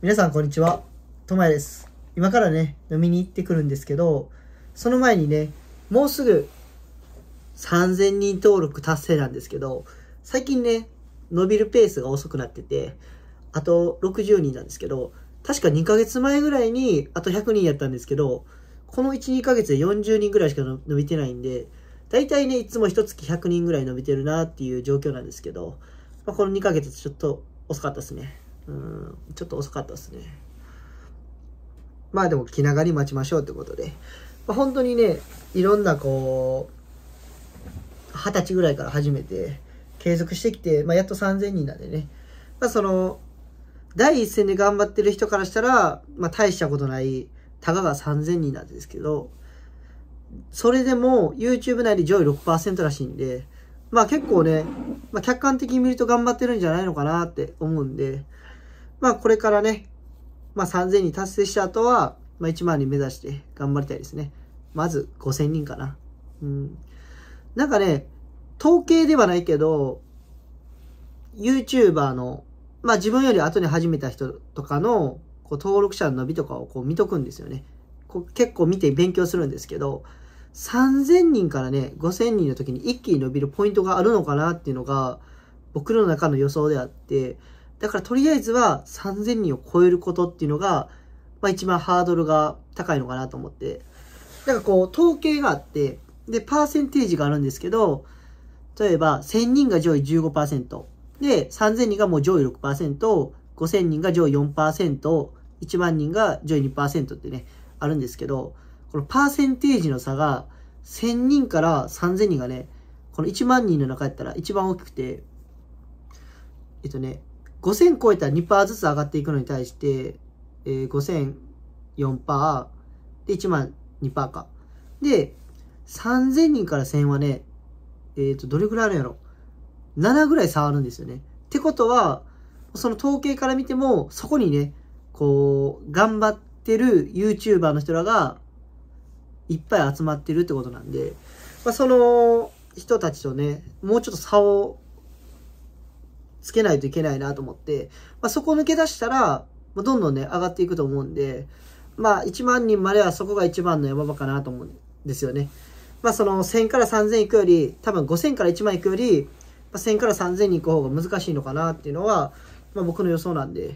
皆さんこんにちは。とまやです。今からね、飲みに行ってくるんですけど、その前にね、もうすぐ3000人登録達成なんですけど、最近ね、伸びるペースが遅くなってて、あと60人なんですけど、確か2ヶ月前ぐらいにあと100人やったんですけど、この1、2ヶ月で40人ぐらいしか伸びてないんで、大体ね、いつも1月100人ぐらい伸びてるなっていう状況なんですけど、まあ、この2ヶ月ちょっと遅かったですね。うん、ちょっと遅かったですね。まあでも気長に待ちましょうってことで。まあ、本当にね、いろんなこう、二十歳ぐらいから始めて、継続してきて、まあ、やっと3000人なんでね。まあ、その、第一線で頑張ってる人からしたら、まあ、大したことない、たかが3000人なんですけど、それでも YouTube 内で上位6%らしいんで、まあ結構ね、まあ、客観的に見ると頑張ってるんじゃないのかなって思うんで、まあこれからね、まあ3000に達成した後は、まあ1万人目指して頑張りたいですね。まず5000人かな。うん。なんかね、統計ではないけど、YouTuber の、まあ自分より後に始めた人とかのこう登録者の伸びとかをこう見とくんですよね。こう結構見て勉強するんですけど、3000人からね、5000人の時に一気に伸びるポイントがあるのかなっていうのが、僕の中の予想であって、だからとりあえずは3000人を超えることっていうのが、まあ一番ハードルが高いのかなと思って。だからこう、統計があって、で、パーセンテージがあるんですけど、例えば1000人が上位15%、で、3000人がもう上位6%、5000人が上位4%、1万人が上位2%ってね、あるんですけど、このパーセンテージの差が、1000人から3000人がね、この1万人の中やったら一番大きくて、えっとね、5000超えたら2%ずつ上がっていくのに対して、えー、5000、4%で1万2%か。で、3000人から1000はね、えっ、ー、と、どれぐらいあるんやろ ?7 ぐらい差あるんですよね。ってことは、その統計から見ても、そこにね、こう、頑張ってる YouTuber の人らが、いっぱい集まってるってことなんで、まあ、その人たちとね、もうちょっと差をつけないといけないなと思って、まあ、そこを抜け出したら、まあ、どんどんね、上がっていくと思うんで、まあ、1万人まではそこが一番の山場かなと思うんですよね。まあ、その1000から3000いくより、多分5000から1万いくより、ま1000から3000に行く方が難しいのかなっていうのは、まあ、僕の予想なんで、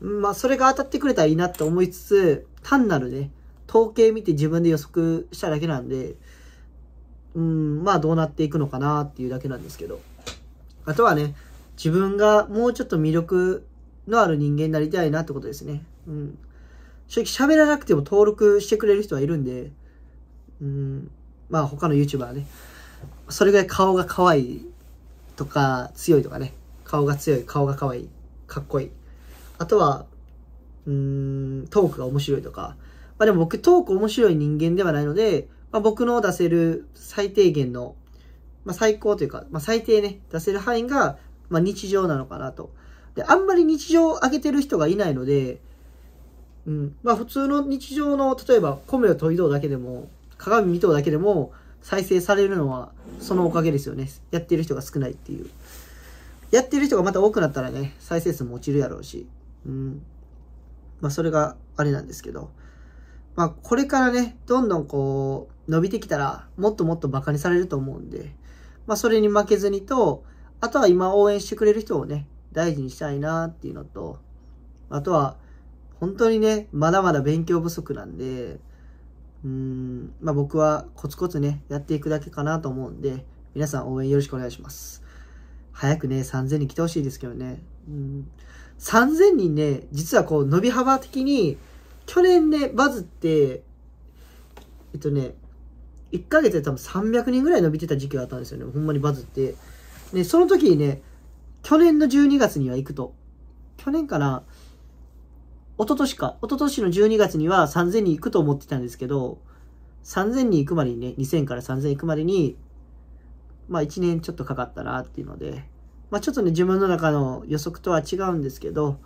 まあ、それが当たってくれたらいいなって思いつつ、単なるね、統計見て自分で予測しただけなんで、うん、まあどうなっていくのかなっていうだけなんですけど。あとはね、自分がもうちょっと魅力のある人間になりたいなってことですね。うん。正直喋らなくても登録してくれる人はいるんで、うん、まあ他の YouTuber ね、それぐらい顔が可愛いとか強いとかね、顔が強い、顔が可愛い、かっこいい。あとは、うん、トークが面白いとか、まあでも僕トーク面白い人間ではないので、まあ僕の出せる最低限の、まあ最高というか、まあ最低ね、出せる範囲が、まあ日常なのかなと。で、あんまり日常を上げてる人がいないので、うん、まあ普通の日常の、例えば米を飛いどうだけでも、鏡見とうだけでも、再生されるのはそのおかげですよね。やってる人が少ないっていう。やってる人がまた多くなったらね、再生数も落ちるやろうし。うん。まあそれがあれなんですけど。まあ、これからね、どんどんこう、伸びてきたら、もっともっと馬鹿にされると思うんで、まあ、それに負けずにと、あとは今応援してくれる人をね、大事にしたいなっていうのと、あとは、本当にね、まだまだ勉強不足なんで、うん、まあ、僕はコツコツね、やっていくだけかなと思うんで、皆さん応援よろしくお願いします。早くね、3000人来てほしいですけどね。うん、3000人ね、実はこう、伸び幅的に、去年ね、バズって、えっとね、1ヶ月で多分300人ぐらい伸びてた時期があったんですよね。ほんまにバズって。で、その時にね、去年の12月には行くと。去年かな一昨年か。一昨年の12月には3000人行くと思ってたんですけど、3000人行くまでにね、2000から3000行くまでに、まあ1年ちょっとかかったなっていうので、まあちょっとね、自分の中の予測とは違うんですけど、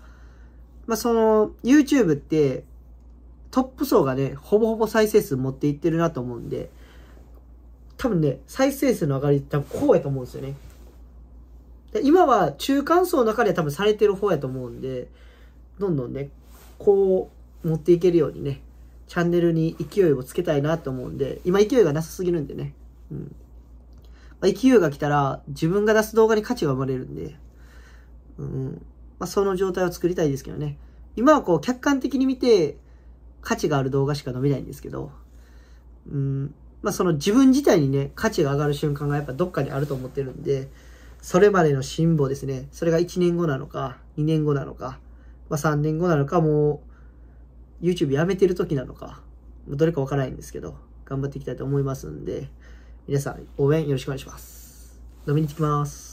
まあその、YouTube って、トップ層がね、ほぼほぼ再生数持っていってるなと思うんで、多分ね、再生数の上がり、多分こうやと思うんですよね。今は中間層の中では多分されてる方やと思うんで、どんどんね、こう持っていけるようにね、チャンネルに勢いをつけたいなと思うんで、今勢いがなさすぎるんでね。うん。まあ、勢いが来たら自分が出す動画に価値が生まれるんで、うん。まあ、その状態を作りたいですけどね。今はこう客観的に見て、価値がある動画しか伸びないんですけど、うん、まあその自分自体にね、価値が上がる瞬間がやっぱどっかにあると思ってるんで、それまでの辛抱ですね。それが1年後なのか、2年後なのか、まあ3年後なのか、もう YouTube やめてる時なのか、どれかわからないんですけど、頑張っていきたいと思いますんで、皆さん応援よろしくお願いします。飲みに行ってきます。